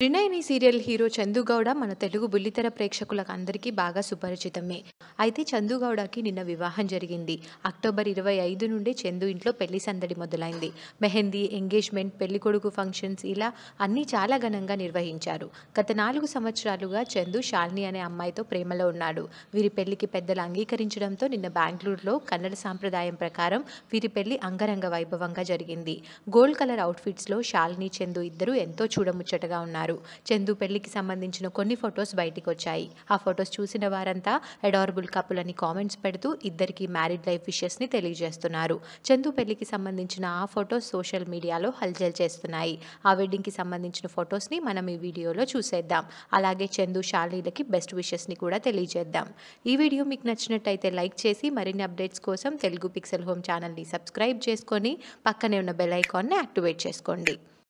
Trinayani serial hero చందుగౌడ మన తెలుగు బుల్లితెర ప్రేక్షకులకు అందరికీ బాగా సుపరిచితమే అయితే చందుగౌడకి నిన్న వివాహం జరిగింది అక్టోబర్ ఇరవై ఐదు నుండి చందు ఇంట్లో పెళ్లి సందడి మొదలైంది మెహందీ ఎంగేజ్మెంట్ పెళ్లికొడుకు ఫంక్షన్స్ ఇలా అన్నీ చాలా ఘనంగా నిర్వహించారు గత నాలుగు సంవత్సరాలుగా చందు షాల్ని అనే అమ్మాయితో ప్రేమలో ఉన్నాడు వీరి పెళ్లికి పెద్దలు అంగీకరించడంతో నిన్న బెంగళూరులో కన్నడ సాంప్రదాయం ప్రకారం వీరి పెళ్లి అంగరంగ వైభవంగా జరిగింది గోల్డ్ కలర్ అవుట్ఫిట్స్లో షాల్ని చందు ఇద్దరు ఎంతో చూడముచ్చటగా ఉన్నారు చేశారు చందు పెళ్లికి సంబంధించిన కొన్ని ఫొటోస్ బయటకు వచ్చాయి ఆ ఫొటోస్ చూసిన వారంతా అడారబుల్ కపుల్ అని కామెంట్స్ పెడుతూ ఇద్దరికి మ్యారీడ్ లైఫ్ విషెస్ని తెలియజేస్తున్నారు చందు పెళ్లికి సంబంధించిన ఆ ఫొటోస్ సోషల్ మీడియాలో హల్చల్ చేస్తున్నాయి ఆ వెడ్డింగ్ కి సంబంధించిన ఫొటోస్ని మనం ఈ వీడియోలో చూసేద్దాం అలాగే చందు షాలీలకి బెస్ట్ విషెస్ని కూడా తెలియజేద్దాం ఈ వీడియో మీకు నచ్చినట్టయితే లైక్ చేసి మరిన్ని అప్డేట్స్ కోసం తెలుగు పిక్సెల్ హోమ్ ఛానల్ని సబ్స్క్రైబ్ చేసుకొని పక్కనే ఉన్న బెల్ ఐకాన్ని యాక్టివేట్ చేసుకోండి